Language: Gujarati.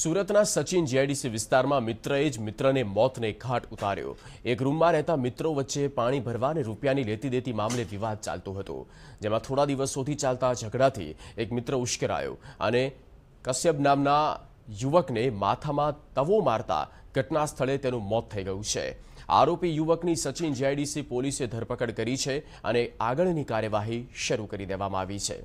સુરતના સચિન જીઆઈડીસી વિસ્તારમાં મિત્રએ જ મિત્રને મોતને ઘાટ ઉતાર્યો એક રૂમમાં રહેતા મિત્રો વચ્ચે પાણી ભરવા અને રૂપિયાની લેતી દેતી મામલે વિવાદ ચાલતો હતો જેમાં થોડા દિવસોથી ચાલતા ઝઘડાથી એક મિત્ર ઉશ્કેરાયો અને કશ્યપ નામના યુવકને માથામાં તવો મારતા ઘટના સ્થળે તેનું મોત થઈ ગયું છે આરોપી યુવકની સચિન જીઆઈડીસી પોલીસે ધરપકડ કરી છે અને આગળની કાર્યવાહી શરૂ કરી દેવામાં આવી છે